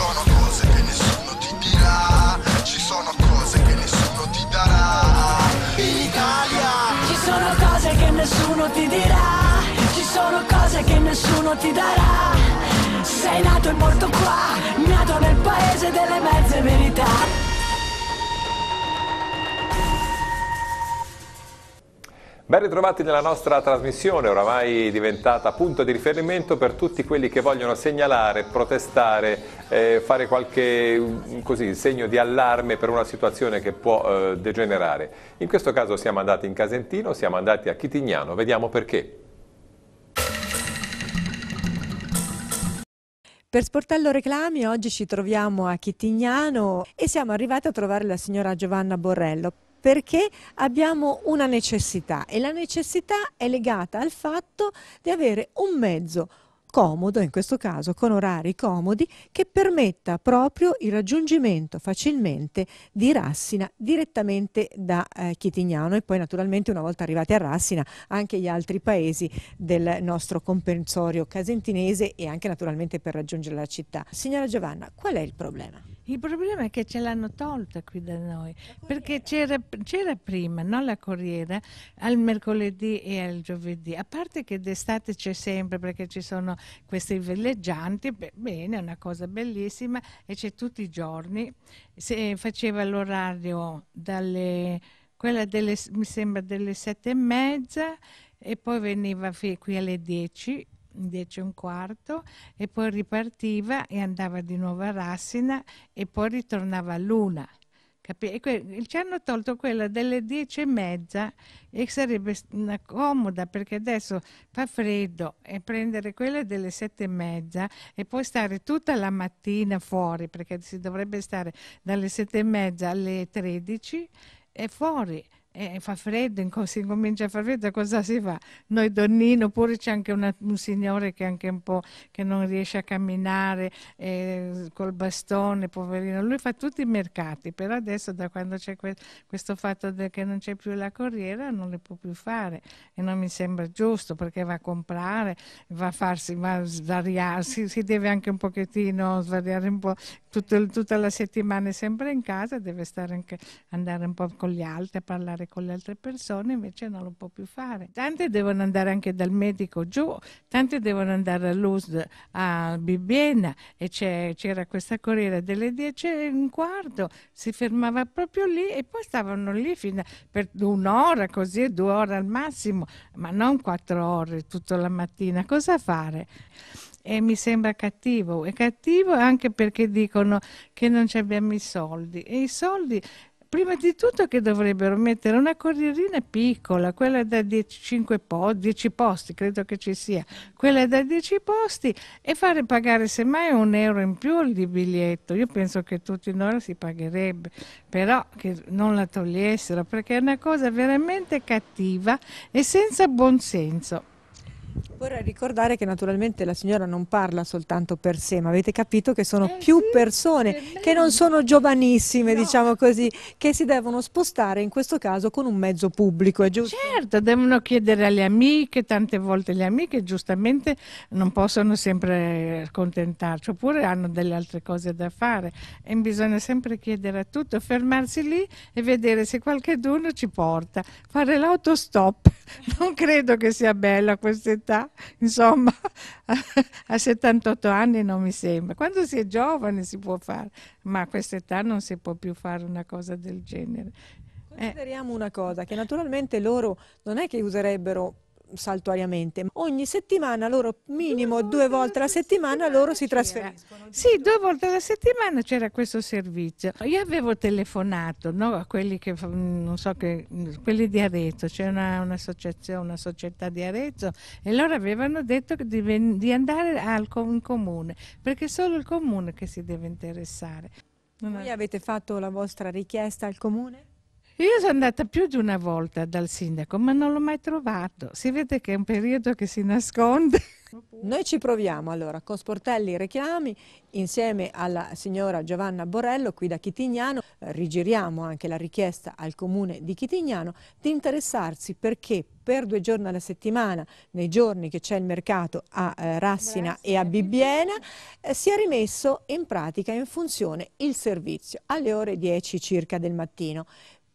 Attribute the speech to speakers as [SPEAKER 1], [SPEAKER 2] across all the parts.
[SPEAKER 1] sono cose che nessuno ti dirà, ci sono cose che nessuno ti darà. In Italia
[SPEAKER 2] ci sono cose che nessuno ti dirà, ci sono cose che nessuno ti darà. Sei nato e morto qua, nato nel paese delle mezze verità.
[SPEAKER 1] Ben ritrovati nella nostra trasmissione, oramai diventata punto di riferimento per tutti quelli che vogliono segnalare, protestare, eh, fare qualche mm, così, segno di allarme per una situazione che può eh, degenerare. In questo caso siamo andati in Casentino, siamo andati a Chitignano, vediamo perché.
[SPEAKER 2] Per Sportello Reclami oggi ci troviamo a Chitignano e siamo arrivati a trovare la signora Giovanna Borrello, perché abbiamo una necessità e la necessità è legata al fatto di avere un mezzo comodo, in questo caso con orari comodi, che permetta proprio il raggiungimento facilmente di Rassina direttamente da eh, Chitignano e poi naturalmente una volta arrivati a Rassina anche gli altri paesi del nostro comprensorio casentinese e anche naturalmente per raggiungere la città. Signora Giovanna, qual è il problema?
[SPEAKER 3] Il problema è che ce l'hanno tolta qui da noi, perché c'era, prima no, la corriera al mercoledì e al giovedì, a parte che d'estate c'è sempre perché ci sono questi villeggianti, beh, bene, è una cosa bellissima e c'è tutti i giorni, Se faceva l'orario dalle, quella delle, mi sembra delle sette e mezza e poi veniva qui alle dieci, 10 e un quarto e poi ripartiva e andava di nuovo a Rassina e poi ritornava a Luna. Capi? Que- ci hanno tolto quella delle 10 e mezza e sarebbe una comoda perché adesso fa freddo e prendere quella delle 7 e mezza e poi stare tutta la mattina fuori perché si dovrebbe stare dalle 7 e mezza alle 13 e fuori eh, fa freddo, si comincia a far freddo, cosa si fa? Noi donnino, pure c'è anche una, un signore che anche un po' che non riesce a camminare eh, col bastone, poverino, lui fa tutti i mercati, però adesso da quando c'è que questo fatto che non c'è più la corriera non le può più fare e non mi sembra giusto perché va a comprare, va a farsi, va a svariarsi, si deve anche un pochettino svariare un po', tutto, tutta la settimana è sempre in casa, deve anche, andare un po' con gli altri a parlare con le altre persone invece non lo può più fare. Tante devono andare anche dal medico giù, tante devono andare all'USD a Bibbiena e c'era questa corriera delle 10 e un quarto, si fermava proprio lì e poi stavano lì fino a, per un'ora così, due ore al massimo, ma non quattro ore tutta la mattina. Cosa fare? e mi sembra cattivo. È cattivo anche perché dicono che non abbiamo i soldi. E i soldi Prima di tutto che dovrebbero mettere una corrierina piccola, quella da 10, po posti, credo che ci sia, quella da 10 posti e fare pagare semmai un euro in più di biglietto. Io penso che tutti noi si pagherebbe, però che non la togliessero perché è una cosa veramente
[SPEAKER 2] cattiva e senza buon senso. Vorrei ricordare che naturalmente la signora non parla soltanto per sé, ma avete capito che sono eh più sì, persone che non sono giovanissime, no. diciamo così, che si devono spostare in questo caso con un mezzo pubblico,
[SPEAKER 3] è giusto? Certo, devono chiedere alle amiche, tante volte le amiche giustamente non possono sempre accontentarci, oppure hanno delle altre cose da fare e bisogna sempre chiedere a tutto, fermarsi lì e vedere se qualcuno ci porta, fare l'autostop. non credo che sia bella a quest'età, insomma a 78 anni non mi sembra. Quando si è giovani si può fare, ma a
[SPEAKER 2] quest'età non si può più
[SPEAKER 3] fare una cosa del genere.
[SPEAKER 2] Eh. Consideriamo eh. una cosa, che naturalmente loro non è che userebbero saltuariamente. Ogni settimana loro, minimo due volte alla settimana, loro si trasferiscono. Sì, due volte alla settimana c'era questo
[SPEAKER 3] servizio. Io avevo telefonato no, a quelli che, non so, che, quelli di Arezzo, c'è una, un'associazione, una società di Arezzo, e loro avevano detto di, ven- di andare al com- comune, perché è solo il comune che si deve interessare.
[SPEAKER 2] Voi avete fatto la vostra richiesta al comune?
[SPEAKER 3] Io sono andata più di una volta dal
[SPEAKER 2] sindaco, ma non l'ho mai trovato. Si vede che è un periodo che si nasconde. Noi ci proviamo allora con Sportelli Reclami insieme alla signora Giovanna Borello qui da Chitignano, rigiriamo anche la richiesta al comune di Chitignano di interessarsi perché per due giorni alla settimana, nei giorni che c'è il mercato a eh, Rassina Grazie. e a Bibbiena, eh, si è rimesso in pratica in funzione il servizio alle ore 10 circa del mattino.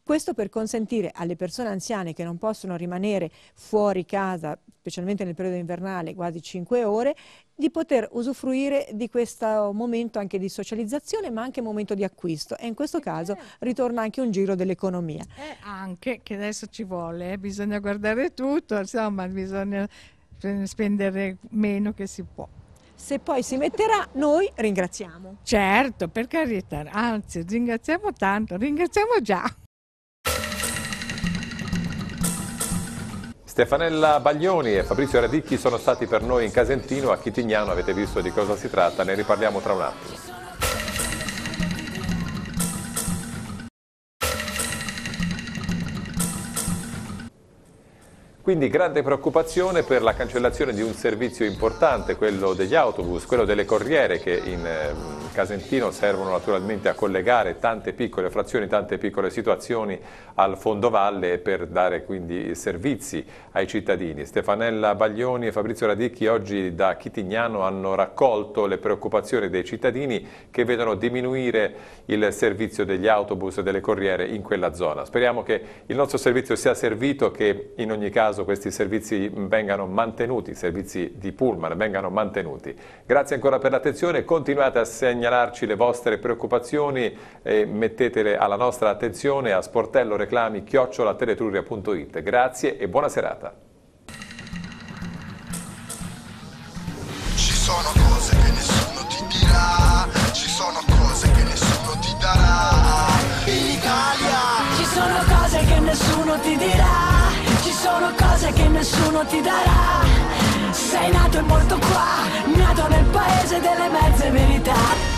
[SPEAKER 2] Questo per consentire alle persone anziane che non possono rimanere fuori casa, specialmente nel periodo invernale, quasi 5 ore, di poter usufruire di questo momento anche di socializzazione ma anche momento di acquisto e in questo caso certo. ritorna anche un giro dell'economia. Eh,
[SPEAKER 3] anche che
[SPEAKER 2] adesso ci vuole,
[SPEAKER 3] eh, bisogna guardare tutto, insomma bisogna spendere meno che si può. Se poi si metterà, noi ringraziamo. Certo, per carità, anzi ringraziamo tanto, ringraziamo già.
[SPEAKER 1] Stefanella Baglioni e Fabrizio Radicchi sono stati per noi in Casentino, a Chitignano, avete visto di cosa si tratta, ne riparliamo tra un attimo. Quindi grande preoccupazione per la cancellazione di un servizio importante, quello degli autobus, quello delle corriere che in ehm, Casentino servono naturalmente a collegare tante piccole frazioni, tante piccole situazioni al fondovalle per dare quindi servizi ai cittadini. Stefanella Baglioni e Fabrizio Radicchi oggi da Chitignano hanno raccolto le preoccupazioni dei cittadini che vedono diminuire il servizio degli autobus e delle corriere in quella zona. Speriamo che il nostro servizio sia servito, che in ogni caso questi servizi vengano mantenuti, i servizi di Pullman vengano mantenuti. Grazie ancora per l'attenzione, continuate a segnare segnalarci le vostre preoccupazioni e mettetele alla nostra attenzione a sportello reclami chiocciolateletruria.it. Grazie e buona serata. Ci sono cose che nessuno ti dirà, ci sono cose che nessuno ti
[SPEAKER 2] darà. In Italia ci sono cose che nessuno ti dirà, ci sono cose che nessuno ti darà sei nato e morto qua, nato
[SPEAKER 1] nel paese delle mezze verità.